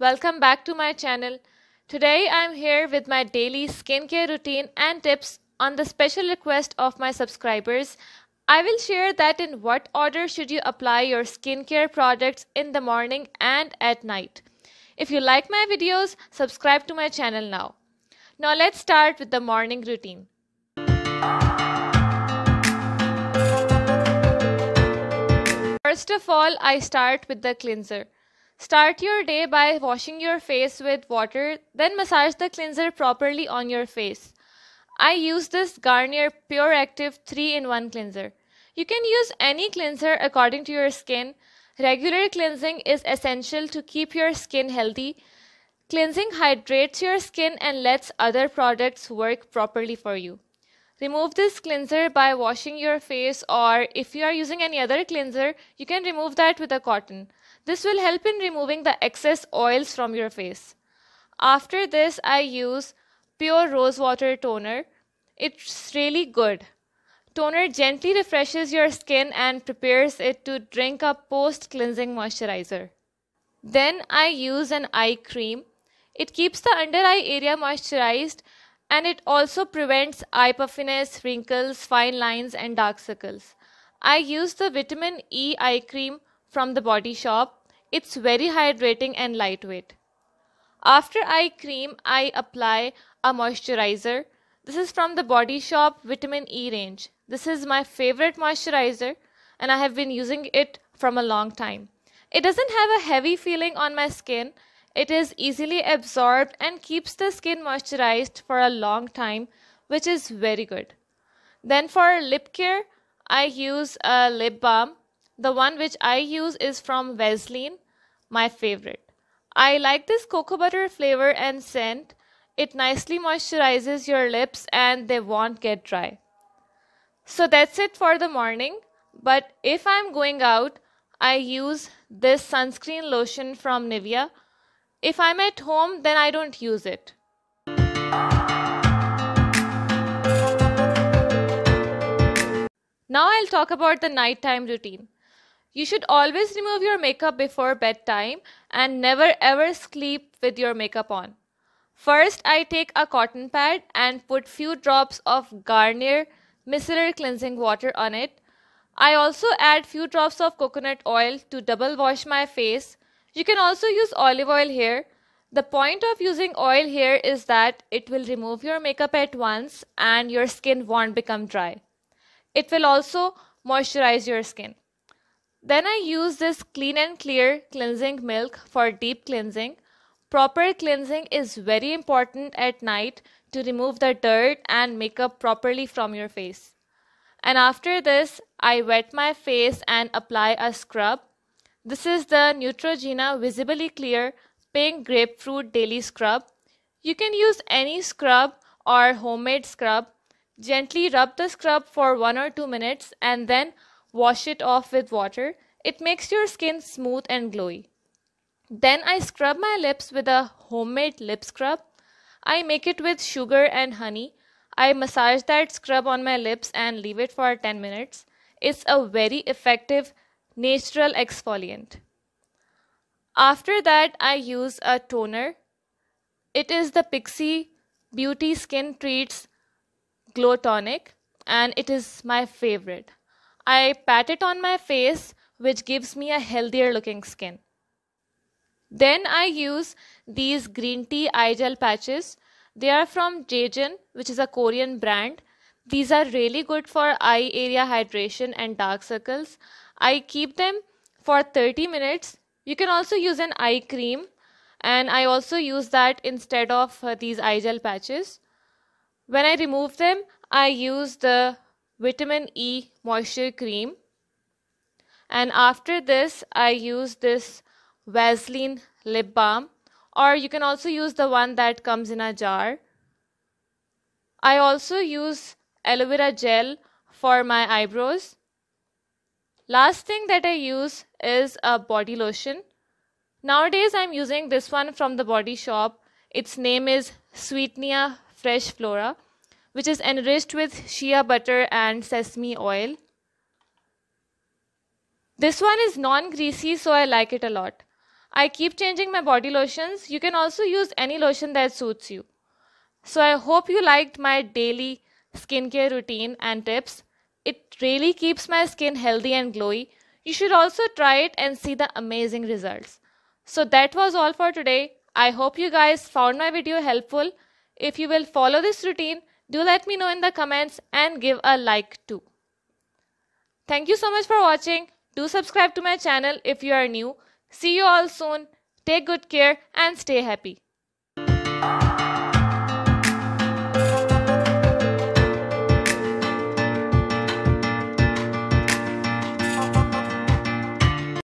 Welcome back to my channel. Today I'm here with my daily skincare routine and tips on the special request of my subscribers. I will share that in what order should you apply your skincare products in the morning and at night. If you like my videos, subscribe to my channel now. Now let's start with the morning routine. First of all, I start with the cleanser. Start your day by washing your face with water, then massage the cleanser properly on your face. I use this Garnier Pure Active 3 in 1 cleanser. You can use any cleanser according to your skin. Regular cleansing is essential to keep your skin healthy. Cleansing hydrates your skin and lets other products work properly for you. Remove this cleanser by washing your face or if you are using any other cleanser, you can remove that with a cotton. This will help in removing the excess oils from your face. After this, I use pure rose water toner. It's really good. Toner gently refreshes your skin and prepares it to drink a post cleansing moisturizer. Then I use an eye cream. It keeps the under eye area moisturized and it also prevents eye puffiness, wrinkles, fine lines, and dark circles. I use the vitamin E eye cream from the body shop. It's very hydrating and lightweight. After eye cream, I apply a moisturizer. This is from the body shop vitamin E range. This is my favorite moisturizer and I have been using it from a long time. It doesn't have a heavy feeling on my skin it is easily absorbed and keeps the skin moisturized for a long time, which is very good. Then for lip care, I use a lip balm. The one which I use is from Vaseline, my favorite. I like this cocoa butter flavor and scent. It nicely moisturizes your lips and they won't get dry. So that's it for the morning. But if I'm going out, I use this sunscreen lotion from Nivea if I'm at home, then I don't use it. Now I'll talk about the nighttime routine. You should always remove your makeup before bedtime and never ever sleep with your makeup on. First, I take a cotton pad and put few drops of Garnier Micellar Cleansing Water on it. I also add few drops of coconut oil to double wash my face you can also use olive oil here. The point of using oil here is that it will remove your makeup at once and your skin won't become dry. It will also moisturize your skin. Then I use this clean and clear cleansing milk for deep cleansing. Proper cleansing is very important at night to remove the dirt and makeup properly from your face. And after this, I wet my face and apply a scrub. This is the Neutrogena Visibly Clear Pink Grapefruit Daily Scrub. You can use any scrub or homemade scrub. Gently rub the scrub for 1 or 2 minutes and then wash it off with water. It makes your skin smooth and glowy. Then I scrub my lips with a homemade lip scrub. I make it with sugar and honey. I massage that scrub on my lips and leave it for 10 minutes. It's a very effective natural exfoliant. After that, I use a toner. It is the Pixie Beauty Skin Treats Glow Tonic and it is my favorite. I pat it on my face, which gives me a healthier looking skin. Then I use these green tea eye gel patches. They are from Jaejin, which is a Korean brand, these are really good for eye area hydration and dark circles. I keep them for 30 minutes. You can also use an eye cream and I also use that instead of uh, these eye gel patches. When I remove them, I use the vitamin E moisture cream and after this I use this Vaseline lip balm or you can also use the one that comes in a jar. I also use aloe vera gel for my eyebrows. Last thing that I use is a body lotion. Nowadays I'm using this one from the body shop. Its name is Sweetnia Fresh Flora which is enriched with shea butter and sesame oil. This one is non-greasy so I like it a lot. I keep changing my body lotions. You can also use any lotion that suits you. So I hope you liked my daily skincare routine and tips. It really keeps my skin healthy and glowy. You should also try it and see the amazing results. So that was all for today. I hope you guys found my video helpful. If you will follow this routine, do let me know in the comments and give a like too. Thank you so much for watching. Do subscribe to my channel if you are new. See you all soon. Take good care and stay happy.